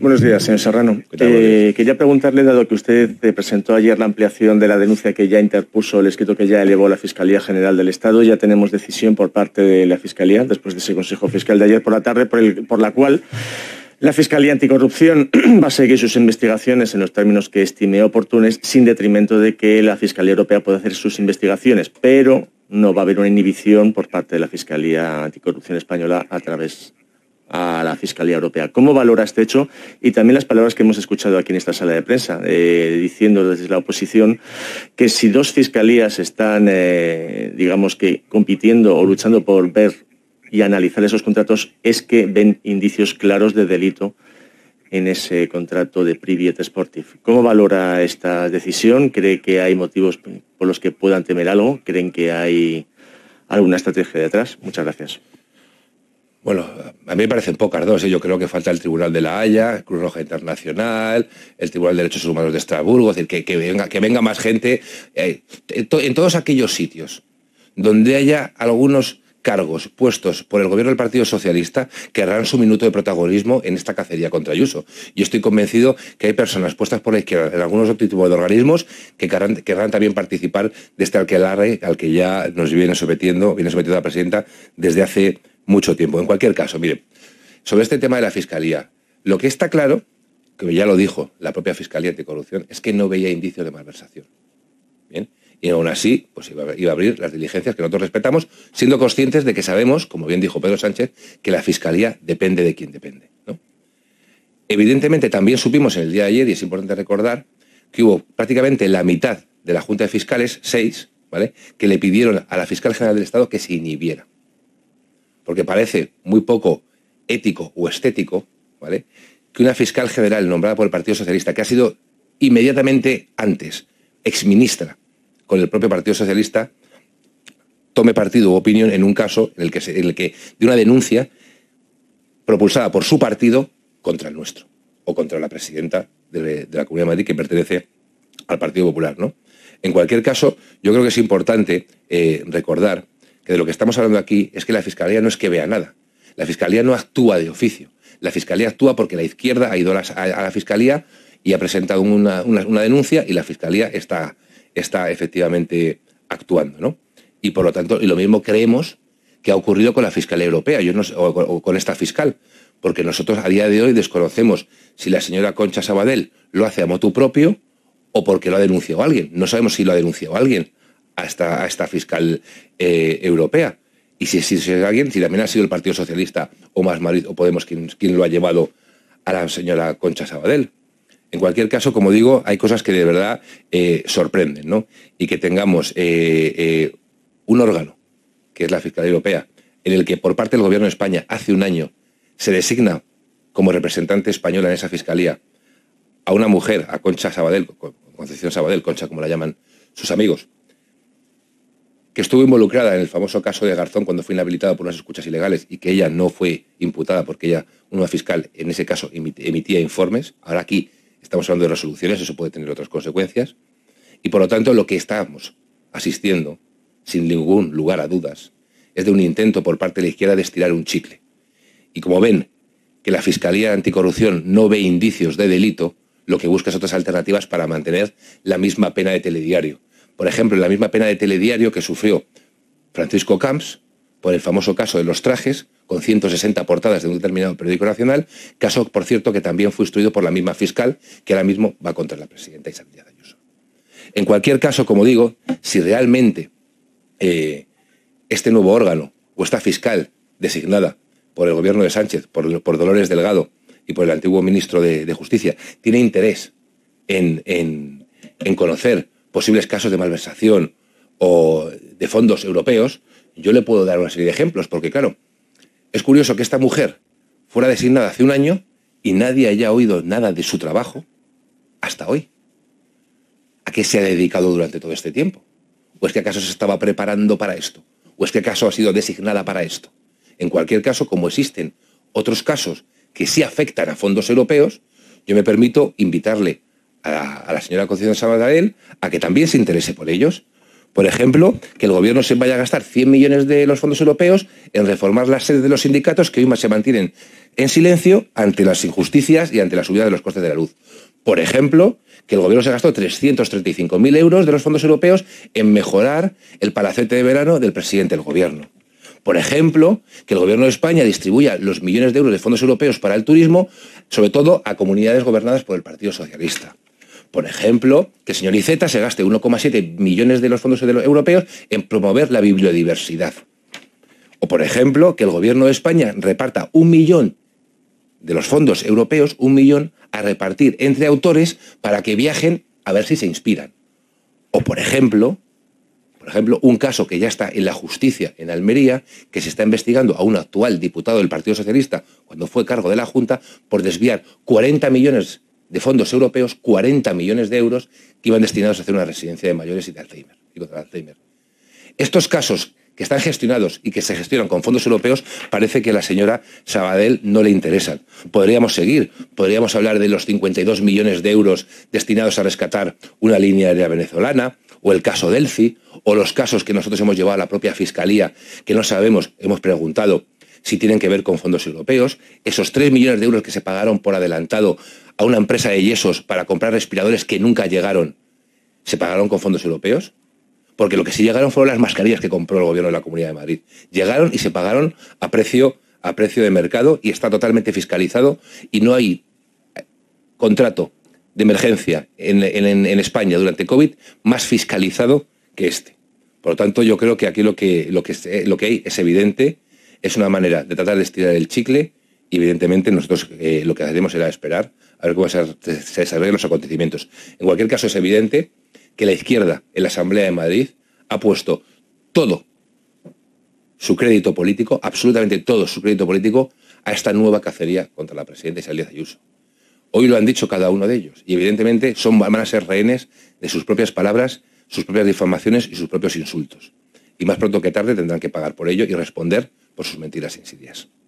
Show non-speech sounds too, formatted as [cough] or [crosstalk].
Buenos días, señor Serrano. Eh, quería preguntarle, dado que usted eh, presentó ayer la ampliación de la denuncia que ya interpuso, el escrito que ya elevó la Fiscalía General del Estado, ya tenemos decisión por parte de la Fiscalía, después de ese Consejo Fiscal de ayer por la tarde, por, por la cual la Fiscalía Anticorrupción [clears throat] va a seguir sus investigaciones en los términos que estime oportunes, sin detrimento de que la Fiscalía Europea pueda hacer sus investigaciones, pero no va a haber una inhibición por parte de la Fiscalía Anticorrupción Española a través a la Fiscalía Europea. ¿Cómo valora este hecho? Y también las palabras que hemos escuchado aquí en esta sala de prensa, eh, diciendo desde la oposición que si dos fiscalías están, eh, digamos que, compitiendo o luchando por ver y analizar esos contratos, es que ven indicios claros de delito en ese contrato de Priviet Sportive. ¿Cómo valora esta decisión? ¿Cree que hay motivos por los que puedan temer algo? ¿Creen que hay alguna estrategia detrás? Muchas gracias. Bueno, a mí me parecen pocas dos. ¿eh? Yo creo que falta el Tribunal de la Haya, Cruz Roja Internacional, el Tribunal de Derechos Humanos de Estrasburgo, es decir, que, venga, que venga más gente eh, en todos aquellos sitios donde haya algunos cargos puestos por el gobierno del Partido Socialista querrán su minuto de protagonismo en esta cacería contra Ayuso. Y estoy convencido que hay personas puestas por la izquierda en algunos otros tipos de organismos que querrán, también participar de este alquilarre al que ya nos viene sometiendo, viene sometiendo la presidenta desde hace mucho tiempo. En cualquier caso, mire, sobre este tema de la fiscalía, lo que está claro, que ya lo dijo la propia Fiscalía Anticorrupción, es que no veía indicios de malversación y aún así pues iba, a abrir las diligencias que nosotros respetamos, siendo conscientes de que sabemos, como bien dijo Pedro Sánchez, que la Fiscalía depende de quien depende. ¿no? Evidentemente también supimos en el día de ayer, y es importante recordar, que hubo prácticamente la mitad de la Junta de Fiscales, seis, ¿vale? que le pidieron a la Fiscal General del Estado que se inhibiera. Porque parece muy poco ético o estético ¿vale? que una fiscal general nombrada por el Partido Socialista, que ha sido inmediatamente antes exministra con el propio Partido Socialista tome partido u opinión en un caso en el que, de una denuncia propulsada por su partido contra el nuestro o contra la presidenta de, la Comunidad de Madrid que pertenece al Partido Popular, ¿no? En cualquier caso, yo creo que es importante eh, recordar que de lo que estamos hablando aquí es que la Fiscalía no es que vea nada. La Fiscalía no actúa de oficio. La Fiscalía actúa porque la izquierda ha ido a la, Fiscalía y ha presentado una denuncia y la Fiscalía está está efectivamente actuando, ¿no? Y por lo tanto, y lo mismo creemos que ha ocurrido con la fiscal Europea, yo no o, con, esta fiscal, porque nosotros a día de hoy desconocemos si la señora Concha Sabadell lo hace a motu propio o porque lo ha denunciado alguien. No sabemos si lo ha denunciado alguien a esta, esta fiscal eh, europea. Y si, si, alguien, si también ha sido el Partido Socialista o más Madrid o Podemos quien lo ha llevado a la señora Concha Sabadell. En cualquier caso, como digo, hay cosas que de verdad eh, sorprenden, ¿no? Y que tengamos eh, eh, un órgano, que es la Fiscalía Europea, en el que por parte del Gobierno de España hace un año se designa como representante española en esa Fiscalía a una mujer, a Concha Sabadell, Concepción Sabadell, Concha como la llaman sus amigos, que estuvo involucrada en el famoso caso de Garzón cuando fue inhabilitado por unas escuchas ilegales y que ella no fue imputada porque ella, una fiscal, en ese caso emitía informes. Ahora aquí Estamos hablando de resoluciones, eso puede tener otras consecuencias. Y por lo tanto, lo que estamos asistiendo, sin ningún lugar a dudas, es de un intento por parte de la izquierda de estirar un chicle. Y como ven que la Fiscalía Anticorrupción no ve indicios de delito, lo que busca es otras alternativas para mantener la misma pena de telediario. Por ejemplo, la misma pena de telediario que sufrió Francisco Camps, por el famoso caso de los trajes, con 160 portadas de un determinado periódico nacional, caso, por cierto, que también fue instruido por la misma fiscal, que ahora mismo va contra la presidenta Isabel Díaz Ayuso. En cualquier caso, como digo, si realmente eh, este nuevo órgano o esta fiscal designada por el gobierno de Sánchez, por, Dolores Delgado y por el antiguo ministro de, Justicia, tiene interés en, en conocer posibles casos de malversación o de fondos europeos, yo le puedo dar una serie de ejemplos, porque claro, es curioso que esta mujer fuera designada hace un año y nadie haya oído nada de su trabajo hasta hoy. ¿A qué se ha dedicado durante todo este tiempo? ¿O es que acaso se estaba preparando para esto? ¿O es que acaso ha sido designada para esto? En cualquier caso, como existen otros casos que sí afectan a fondos europeos, yo me permito invitarle a, la señora Concepción Sabadell a que también se interese por ellos, por ejemplo, que el gobierno se vaya a gastar 100 millones de los fondos europeos en reformar las sedes de los sindicatos que hoy más se mantienen en silencio ante las injusticias y ante la subida de los costes de la luz. Por ejemplo, que el gobierno se gastó 335.000 euros de los fondos europeos en mejorar el palacete de verano del presidente del gobierno. Por ejemplo, que el gobierno de España distribuya los millones de euros de fondos europeos para el turismo, sobre todo a comunidades gobernadas por el Partido Socialista. Por ejemplo, que el señor Iceta se gaste 1,7 millones de los fondos europeos en promover la bibliodiversidad. O, por ejemplo, que el gobierno de España reparta un millón de los fondos europeos, un millón, a repartir entre autores para que viajen a ver si se inspiran. O, por ejemplo, por ejemplo, un caso que ya está en la justicia en Almería, que se está investigando a un actual diputado del Partido Socialista cuando fue cargo de la Junta por desviar 40 millones de fondos europeos 40 millones de euros que iban destinados a hacer una residencia de mayores y de Alzheimer. Alzheimer. Estos casos que están gestionados y que se gestionan con fondos europeos, parece que a la señora Sabadell no le interesan. Podríamos seguir, podríamos hablar de los 52 millones de euros destinados a rescatar una línea aérea venezolana, o el caso Delfi, o los casos que nosotros hemos llevado a la propia Fiscalía, que no sabemos, hemos preguntado si tienen que ver con fondos europeos, esos 3 millones de euros que se pagaron por adelantado a una empresa de yesos para comprar respiradores que nunca llegaron, se pagaron con fondos europeos? Porque lo que sí llegaron fueron las mascarillas que compró el gobierno de la Comunidad de Madrid. Llegaron y se pagaron a precio, a precio de mercado y está totalmente fiscalizado y no hay eh, contrato de emergencia en, España durante COVID más fiscalizado que este. Por lo tanto, yo creo que aquí lo que, lo que, eh, lo que hay es evidente, es una manera de tratar de estirar el chicle y evidentemente nosotros eh, lo que haremos será esperar a ver cómo se, desarrollan los acontecimientos. En cualquier caso, es evidente que la izquierda en la Asamblea de Madrid ha puesto todo su crédito político, absolutamente todo su crédito político, a esta nueva cacería contra la presidenta Isabel Díaz Ayuso. Hoy lo han dicho cada uno de ellos y evidentemente son, van a ser rehenes de sus propias palabras, sus propias difamaciones y sus propios insultos. Y más pronto que tarde tendrán que pagar por ello y responder por sus mentiras e insidias.